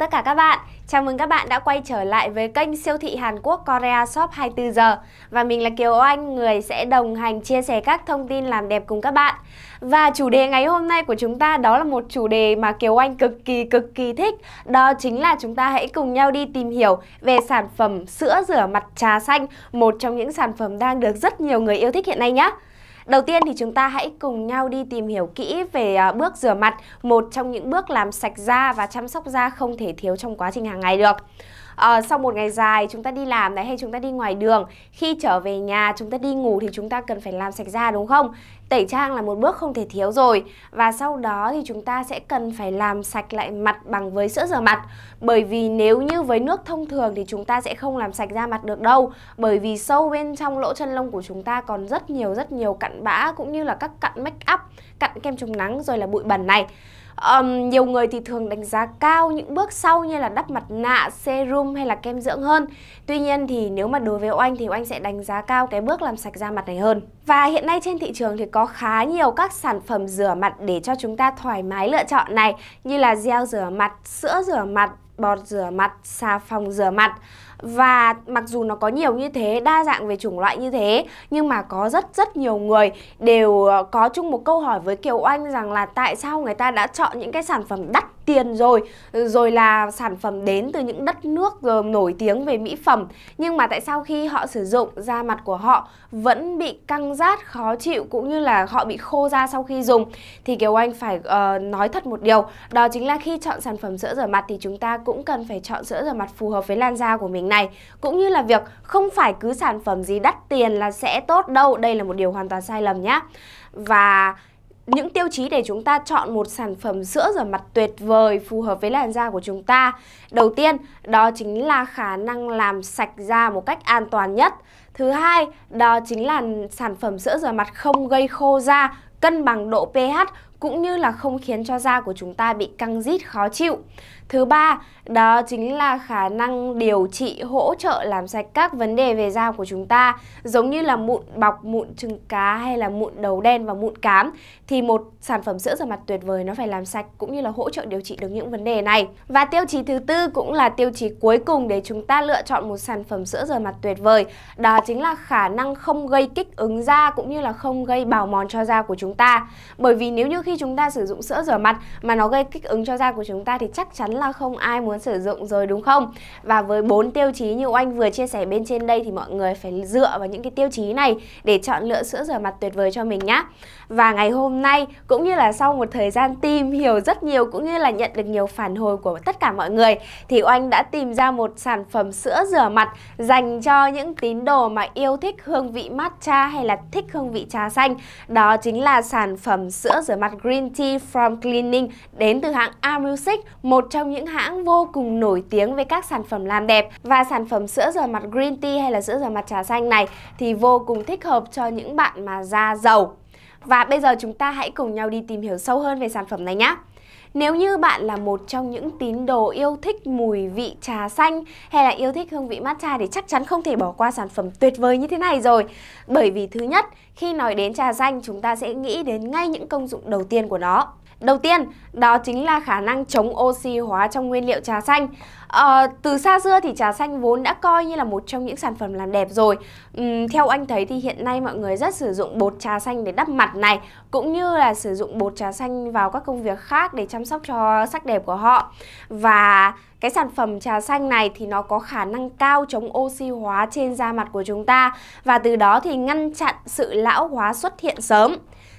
chào tất cả các bạn. Chào mừng các bạn đã quay trở lại với kênh siêu thị Hàn Quốc Korea Shop 24 giờ và mình là Kiều Anh người sẽ đồng hành chia sẻ các thông tin làm đẹp cùng các bạn. Và chủ đề ngày hôm nay của chúng ta đó là một chủ đề mà Kiều Anh cực kỳ cực kỳ thích, đó chính là chúng ta hãy cùng nhau đi tìm hiểu về sản phẩm sữa rửa mặt trà xanh, một trong những sản phẩm đang được rất nhiều người yêu thích hiện nay nhé. Đầu tiên thì chúng ta hãy cùng nhau đi tìm hiểu kỹ về à, bước rửa mặt, một trong những bước làm sạch da và chăm sóc da không thể thiếu trong quá trình hàng ngày được à, sau một ngày dài chúng ta đi làm này hay chúng ta đi ngoài đường khi trở về nhà chúng ta đi ngủ thì chúng ta cần phải làm sạch da đúng không tẩy trang là một bước không thể thiếu rồi và sau đó thì chúng ta sẽ cần phải làm sạch lại mặt bằng với sữa rửa mặt bởi vì nếu như với nước thông thường thì chúng ta sẽ không làm sạch da mặt được đâu bởi vì sâu bên trong lỗ chân lông của chúng ta còn rất nhiều rất nhiều cặn bã cũng như là các cặn make up cặn kem chống nắng rồi là bụi bẩn này um, nhiều người thì thường đánh giá cao những bước sau như là đắp mặt nạ, serum hay là kem dưỡng hơn. Tuy nhiên thì nếu mà đối với Oanh thì Oanh sẽ đánh giá cao cái bước làm sạch da mặt này hơn. Và hiện nay trên thị trường thì có khá nhiều các sản phẩm rửa mặt để cho chúng ta thoải mái lựa chọn này như là gel rửa mặt, sữa rửa mặt, bọt rửa mặt, xà phòng rửa mặt và mặc dù nó có nhiều như thế đa dạng về chủng loại như thế nhưng mà có rất rất nhiều người đều ờ, có chung một câu hỏi với Kiều Oanh rằng là tại sao người ta đã chọn những cái sản phẩm đắt tiền rồi rồi là sản phẩm đến từ những đất nước ờ, nổi tiếng về mỹ phẩm nhưng mà tại sao khi họ sử dụng da mặt của họ vẫn bị căng rát khó chịu cũng như là họ bị khô da sau khi dùng thì Kiều oanh phải uh, nói thật một điều đó chính là khi chọn sản phẩm sữa rửa mặt thì chúng ta cũng cần phải chọn sữa rửa mặt phù hợp với làn da của mình này cũng như là việc không phải cứ sản phẩm gì đắt tiền là sẽ tốt đâu đây là một điều hoàn toàn sai lầm nhá và những tiêu chí để chúng ta chọn một sản phẩm sữa rửa mặt tuyệt vời phù hợp với làn da của chúng ta. Đầu tiên, đó chính là khả năng làm sạch da một cách an toàn nhất. Thứ hai, đó chính là sản phẩm sữa rửa mặt không gây khô da, cân bằng độ pH cũng như là không khiến cho da của chúng ta bị căng rít khó chịu. Thứ ba, đó chính là khả năng điều trị hỗ trợ làm sạch các vấn đề về da của chúng ta giống như là mụn bọc, mụn trứng cá hay là mụn đầu đen và mụn cám thì một sản phẩm sữa rửa mặt tuyệt vời nó phải làm sạch cũng như là hỗ trợ điều trị được những vấn đề này. Và tiêu chí thứ tư cũng là tiêu chí cuối cùng để chúng ta lựa chọn một sản phẩm sữa rửa mặt tuyệt vời đó chính là khả năng không gây kích ứng da cũng như là không gây bào mòn cho da của chúng ta. Bởi vì nếu như khi chúng ta sử dụng sữa rửa mặt mà nó gây kích ứng cho da của chúng ta thì chắc chắn là không ai muốn muốn sử dụng rồi đúng không? Và với bốn tiêu chí như Oanh vừa chia sẻ bên trên đây thì mọi người phải dựa vào những cái tiêu chí này để chọn lựa sữa rửa mặt tuyệt vời cho mình nhá. Và ngày hôm nay cũng như là sau một thời gian tìm hiểu rất nhiều cũng như là nhận được nhiều phản hồi của tất cả mọi người thì Oanh đã tìm ra một sản phẩm sữa rửa mặt dành cho những tín đồ mà yêu thích hương vị matcha hay là thích hương vị trà xanh. Đó chính là sản phẩm sữa rửa mặt Green Tea from Cleaning đến từ hãng Amusic, một trong những hãng vô cùng nổi tiếng với các sản phẩm làm đẹp và sản phẩm sữa rửa mặt green tea hay là sữa rửa mặt trà xanh này thì vô cùng thích hợp cho những bạn mà da dầu. Và bây giờ chúng ta hãy cùng nhau đi tìm hiểu sâu hơn về sản phẩm này nhé. Nếu như bạn là một trong những tín đồ yêu thích mùi vị trà xanh hay là yêu thích hương vị matcha thì chắc chắn không thể bỏ qua sản phẩm tuyệt vời như thế này rồi. Bởi vì thứ nhất, khi nói đến trà xanh chúng ta sẽ nghĩ đến ngay những công dụng đầu tiên của nó. Đầu tiên, đó chính là khả năng chống oxy hóa trong nguyên liệu trà xanh. À, từ xa xưa thì trà xanh vốn đã coi như là một trong những sản phẩm làm đẹp rồi. Uhm, theo anh thấy thì hiện nay mọi người rất sử dụng bột trà xanh để đắp mặt này, cũng như là sử dụng bột trà xanh vào các công việc khác để chăm sóc cho sắc đẹp của họ. Và cái sản phẩm trà xanh này thì nó có khả năng cao chống oxy hóa trên da mặt của chúng ta và từ đó thì ngăn chặn sự lão hóa xuất hiện sớm.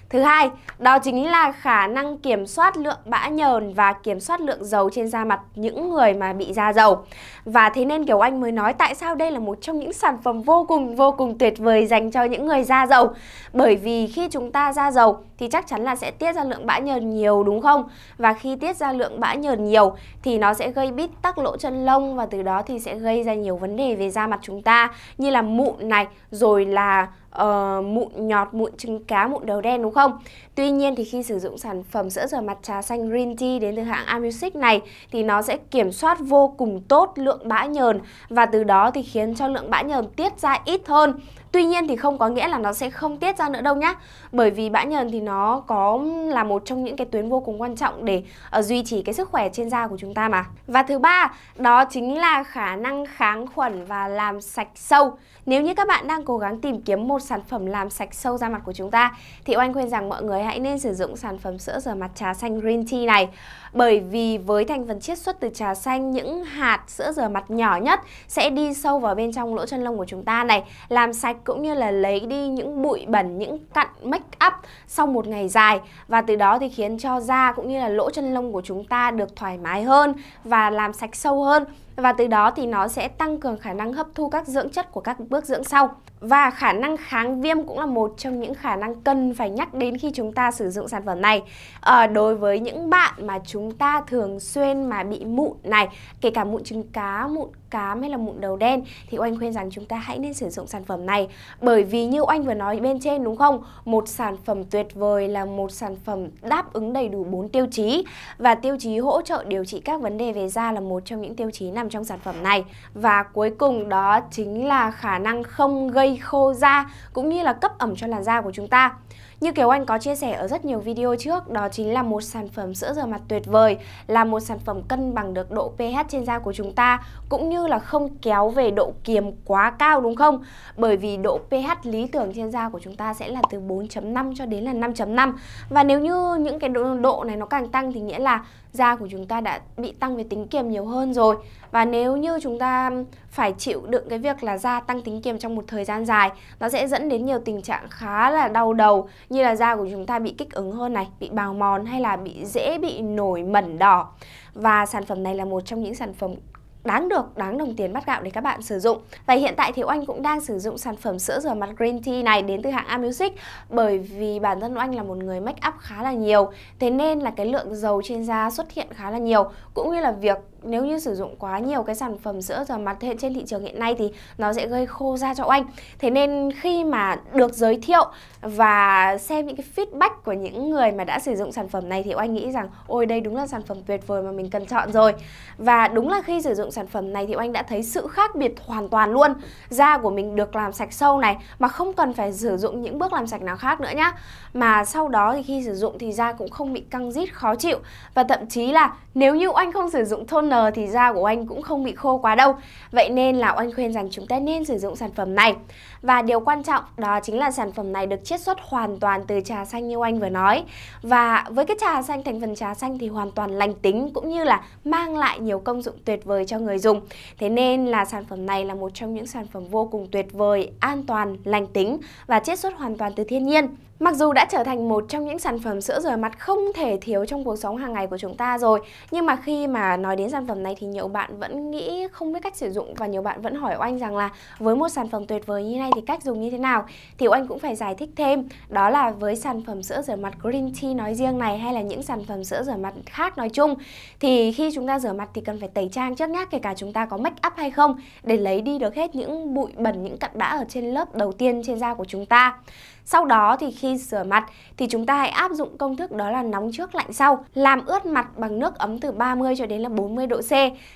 Thứ hai, đó chính là khả năng kiểm soát lượng bã nhờn và kiểm soát lượng dầu trên da mặt những người mà bị da dầu. Và thế nên kiểu Anh mới nói tại sao đây là một trong những sản phẩm vô cùng vô cùng tuyệt vời dành cho những người da dầu. Bởi vì khi chúng ta da dầu thì chắc chắn là sẽ tiết ra lượng bã nhờn nhiều đúng không? Và khi tiết ra lượng bã nhờn nhiều thì nó sẽ gây bít tắc lỗ chân lông và từ đó thì sẽ gây ra nhiều vấn đề về da mặt chúng ta như là mụn này rồi là uh, mụn nhọt, mụn trứng cá, mụn đầu đen đúng không? Tuy nhiên thì khi sử dụng sản phẩm sữa rửa mặt trà xanh Green Tea đến từ hãng Amusic này thì nó sẽ kiểm soát vô cùng tốt lượng bã nhờn và từ đó thì khiến cho lượng bã nhờn tiết ra ít hơn Tuy nhiên thì không có nghĩa là nó sẽ không tiết ra nữa đâu nhá. Bởi vì bã nhờn thì nó có là một trong những cái tuyến vô cùng quan trọng để uh, duy trì cái sức khỏe trên da của chúng ta mà. Và thứ ba, đó chính là khả năng kháng khuẩn và làm sạch sâu. Nếu như các bạn đang cố gắng tìm kiếm một sản phẩm làm sạch sâu da mặt của chúng ta thì Oanh khuyên rằng mọi người hãy nên sử dụng sản phẩm sữa rửa mặt trà xanh Green Tea này bởi vì với thành phần chiết xuất từ trà xanh những hạt sữa rửa mặt nhỏ nhất sẽ đi sâu vào bên trong lỗ chân lông của chúng ta này làm sạch cũng như là lấy đi những bụi bẩn những cặn make up sau một ngày dài và từ đó thì khiến cho da cũng như là lỗ chân lông của chúng ta được thoải mái hơn và làm sạch sâu hơn và từ đó thì nó sẽ tăng cường khả năng hấp thu các dưỡng chất của các bước dưỡng sau. Và khả năng kháng viêm cũng là một trong những khả năng cần phải nhắc đến khi chúng ta sử dụng sản phẩm này. À, đối với những bạn mà chúng ta thường xuyên mà bị mụn này, kể cả mụn trứng cá, mụn cám hay là mụn đầu đen thì oanh khuyên rằng chúng ta hãy nên sử dụng sản phẩm này bởi vì như oanh vừa nói bên trên đúng không một sản phẩm tuyệt vời là một sản phẩm đáp ứng đầy đủ bốn tiêu chí và tiêu chí hỗ trợ điều trị các vấn đề về da là một trong những tiêu chí nằm trong sản phẩm này và cuối cùng đó chính là khả năng không gây khô da cũng như là cấp ẩm cho làn da của chúng ta như kiểu Anh có chia sẻ ở rất nhiều video trước, đó chính là một sản phẩm sữa rửa mặt tuyệt vời, là một sản phẩm cân bằng được độ pH trên da của chúng ta, cũng như như là không kéo về độ kiềm quá cao đúng không? Bởi vì độ pH lý tưởng trên da của chúng ta sẽ là từ 4.5 cho đến là 5.5 Và nếu như những cái độ, độ này nó càng tăng thì nghĩa là da của chúng ta đã bị tăng về tính kiềm nhiều hơn rồi Và nếu như chúng ta phải chịu đựng cái việc là da tăng tính kiềm trong một thời gian dài Nó sẽ dẫn đến nhiều tình trạng khá là đau đầu Như là da của chúng ta bị kích ứng hơn này, bị bào mòn hay là bị dễ bị nổi mẩn đỏ Và sản phẩm này là một trong những sản phẩm đáng được đáng đồng tiền bát gạo để các bạn sử dụng và hiện tại thì Oanh cũng đang sử dụng sản phẩm sữa rửa mặt Green Tea này đến từ hãng Amusic bởi vì bản thân Oanh là một người make up khá là nhiều thế nên là cái lượng dầu trên da xuất hiện khá là nhiều cũng như là việc nếu như sử dụng quá nhiều cái sản phẩm sữa rửa mặt hiện trên thị trường hiện nay thì nó sẽ gây khô da cho anh. Thế nên khi mà được giới thiệu và xem những cái feedback của những người mà đã sử dụng sản phẩm này thì anh nghĩ rằng ôi đây đúng là sản phẩm tuyệt vời mà mình cần chọn rồi. Và đúng là khi sử dụng sản phẩm này thì anh đã thấy sự khác biệt hoàn toàn luôn. Da của mình được làm sạch sâu này mà không cần phải sử dụng những bước làm sạch nào khác nữa nhá. Mà sau đó thì khi sử dụng thì da cũng không bị căng rít khó chịu và thậm chí là nếu như anh không sử dụng thôn n thì da của anh cũng không bị khô quá đâu. Vậy nên là anh khuyên rằng chúng ta nên sử dụng sản phẩm này. Và điều quan trọng đó chính là sản phẩm này được chiết xuất hoàn toàn từ trà xanh như anh vừa nói. Và với cái trà xanh thành phần trà xanh thì hoàn toàn lành tính cũng như là mang lại nhiều công dụng tuyệt vời cho người dùng. Thế nên là sản phẩm này là một trong những sản phẩm vô cùng tuyệt vời, an toàn, lành tính và chiết xuất hoàn toàn từ thiên nhiên. Mặc dù đã trở thành một trong những sản phẩm sữa rửa mặt không thể thiếu trong cuộc sống hàng ngày của chúng ta rồi, nhưng mà khi mà nói đến sản sản phẩm này thì nhiều bạn vẫn nghĩ không biết cách sử dụng và nhiều bạn vẫn hỏi Oanh rằng là với một sản phẩm tuyệt vời như này thì cách dùng như thế nào thì Oanh cũng phải giải thích thêm đó là với sản phẩm sữa rửa mặt Green Tea nói riêng này hay là những sản phẩm sữa rửa mặt khác nói chung thì khi chúng ta rửa mặt thì cần phải tẩy trang trước nhá kể cả chúng ta có make up hay không để lấy đi được hết những bụi bẩn những cặn đã ở trên lớp đầu tiên trên da của chúng ta sau đó thì khi rửa mặt thì chúng ta hãy áp dụng công thức đó là nóng trước lạnh sau, làm ướt mặt bằng nước ấm từ 30 cho đến là 40 độ C.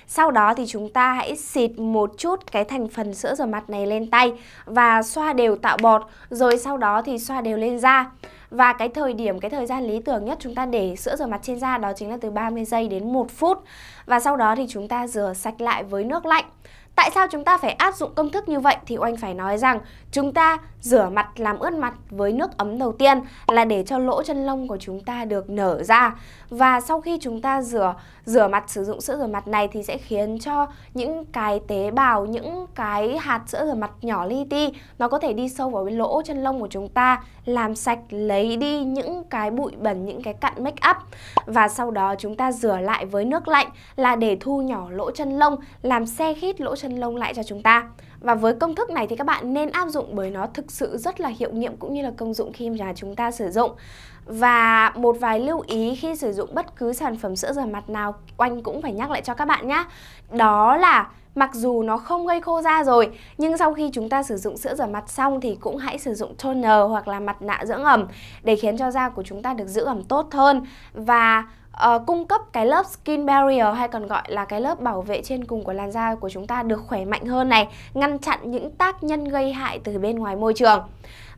Sau đó thì chúng ta hãy xịt một chút cái thành phần sữa rửa mặt này lên tay và xoa đều tạo bọt, rồi sau đó thì xoa đều lên da. Và cái thời điểm, cái thời gian lý tưởng nhất chúng ta để sữa rửa mặt trên da đó chính là từ 30 giây đến 1 phút. Và sau đó thì chúng ta rửa sạch lại với nước lạnh. Tại sao chúng ta phải áp dụng công thức như vậy thì Oanh phải nói rằng chúng ta rửa mặt làm ướt mặt với nước ấm đầu tiên là để cho lỗ chân lông của chúng ta được nở ra. Và sau khi chúng ta rửa rửa mặt sử dụng sữa rửa mặt này thì sẽ khiến cho những cái tế bào, những cái hạt sữa rửa mặt nhỏ li ti nó có thể đi sâu vào bên lỗ chân lông của chúng ta, làm sạch lấy đi những cái bụi bẩn, những cái cặn make up và sau đó chúng ta rửa lại với nước lạnh là để thu nhỏ lỗ chân lông, làm xe khít lỗ chân chân lông lại cho chúng ta. Và với công thức này thì các bạn nên áp dụng bởi nó thực sự rất là hiệu nghiệm cũng như là công dụng khi mà chúng ta sử dụng. Và một vài lưu ý khi sử dụng bất cứ sản phẩm sữa rửa mặt nào Oanh cũng phải nhắc lại cho các bạn nhé. Đó là mặc dù nó không gây khô da rồi nhưng sau khi chúng ta sử dụng sữa rửa mặt xong thì cũng hãy sử dụng toner hoặc là mặt nạ dưỡng ẩm để khiến cho da của chúng ta được giữ ẩm tốt hơn và uh, cung cấp cái lớp skin barrier hay còn gọi là cái lớp bảo vệ trên cùng của làn da của chúng ta được khỏe mạnh hơn này, ngăn chặn những tác nhân gây hại từ bên ngoài môi trường.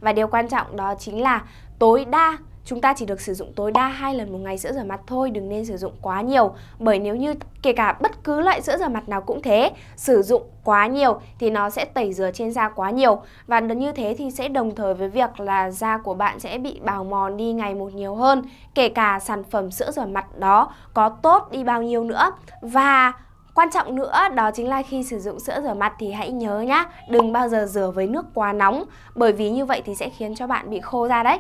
Và điều quan trọng đó chính là tối đa Chúng ta chỉ được sử dụng tối đa 2 lần một ngày sữa rửa mặt thôi, đừng nên sử dụng quá nhiều. Bởi nếu như kể cả bất cứ loại sữa rửa mặt nào cũng thế, sử dụng quá nhiều thì nó sẽ tẩy rửa trên da quá nhiều và như thế thì sẽ đồng thời với việc là da của bạn sẽ bị bào mòn đi ngày một nhiều hơn, kể cả sản phẩm sữa rửa mặt đó có tốt đi bao nhiêu nữa. Và Quan trọng nữa đó chính là khi sử dụng sữa rửa mặt thì hãy nhớ nhá, đừng bao giờ rửa với nước quá nóng bởi vì như vậy thì sẽ khiến cho bạn bị khô da đấy.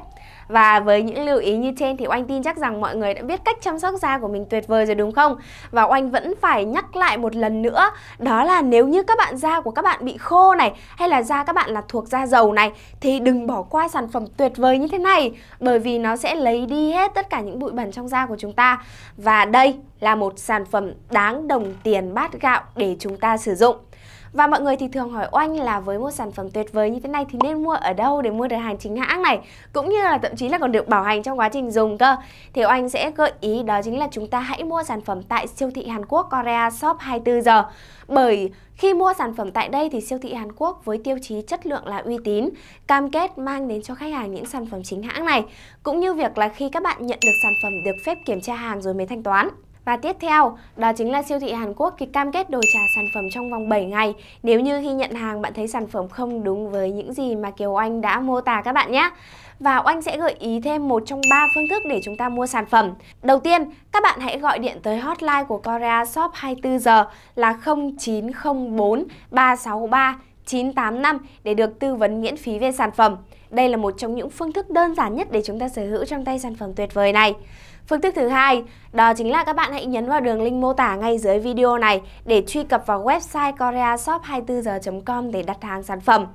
Và với những lưu ý như trên thì Oanh tin chắc rằng mọi người đã biết cách chăm sóc da của mình tuyệt vời rồi đúng không? Và Oanh vẫn phải nhắc lại một lần nữa, đó là nếu như các bạn da của các bạn bị khô này hay là da các bạn là thuộc da dầu này thì đừng bỏ qua sản phẩm tuyệt vời như thế này bởi vì nó sẽ lấy đi hết tất cả những bụi bẩn trong da của chúng ta. Và đây, là một sản phẩm đáng đồng tiền bát gạo để chúng ta sử dụng. Và mọi người thì thường hỏi Oanh là với một sản phẩm tuyệt vời như thế này thì nên mua ở đâu để mua được hàng chính hãng này Cũng như là thậm chí là còn được bảo hành trong quá trình dùng cơ Thì Oanh sẽ gợi ý đó chính là chúng ta hãy mua sản phẩm tại siêu thị Hàn Quốc Korea Shop 24 giờ Bởi khi mua sản phẩm tại đây thì siêu thị Hàn Quốc với tiêu chí chất lượng là uy tín Cam kết mang đến cho khách hàng những sản phẩm chính hãng này Cũng như việc là khi các bạn nhận được sản phẩm được phép kiểm tra hàng rồi mới thanh toán và tiếp theo, đó chính là siêu thị Hàn Quốc thì cam kết đổi trả sản phẩm trong vòng 7 ngày nếu như khi nhận hàng bạn thấy sản phẩm không đúng với những gì mà Kiều anh đã mô tả các bạn nhé. Và anh sẽ gợi ý thêm một trong ba phương thức để chúng ta mua sản phẩm. Đầu tiên, các bạn hãy gọi điện tới hotline của Korea Shop 24 giờ là 0904 363 985 để được tư vấn miễn phí về sản phẩm. Đây là một trong những phương thức đơn giản nhất để chúng ta sở hữu trong tay sản phẩm tuyệt vời này. Phương thức thứ hai, đó chính là các bạn hãy nhấn vào đường link mô tả ngay dưới video này để truy cập vào website koreashop24h.com để đặt hàng sản phẩm.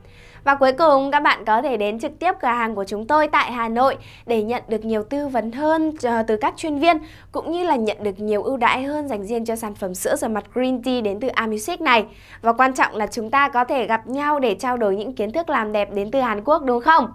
Và cuối cùng các bạn có thể đến trực tiếp cửa hàng của chúng tôi tại Hà Nội để nhận được nhiều tư vấn hơn ờ, từ các chuyên viên cũng như là nhận được nhiều ưu đãi hơn dành riêng cho sản phẩm sữa rửa mặt Green Tea đến từ Amusic này. Và quan trọng là chúng ta có thể gặp nhau để trao đổi những kiến thức làm đẹp đến từ Hàn Quốc đúng không?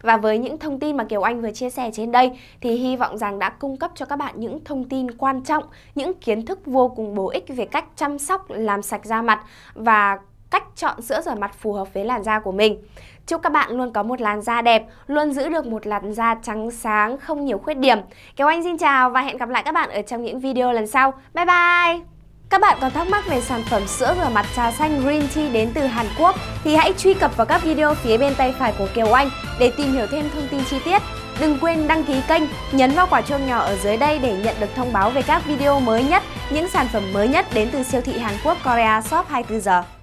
Và với những thông tin mà Kiều Anh vừa chia sẻ trên đây thì hy vọng rằng đã cung cấp cho các bạn những thông tin quan trọng, những kiến thức vô cùng bổ ích về cách chăm sóc làm sạch da mặt và cách chọn sữa rửa mặt phù hợp với làn da của mình. Chúc các bạn luôn có một làn da đẹp, luôn giữ được một làn da trắng sáng, không nhiều khuyết điểm. Kéo Anh xin chào và hẹn gặp lại các bạn ở trong những video lần sau. Bye bye! Các bạn còn thắc mắc về sản phẩm sữa rửa mặt trà xanh Green Tea đến từ Hàn Quốc thì hãy truy cập vào các video phía bên tay phải của Kiều Anh để tìm hiểu thêm thông tin chi tiết. Đừng quên đăng ký kênh, nhấn vào quả chuông nhỏ ở dưới đây để nhận được thông báo về các video mới nhất, những sản phẩm mới nhất đến từ siêu thị Hàn Quốc Korea Shop 24 giờ.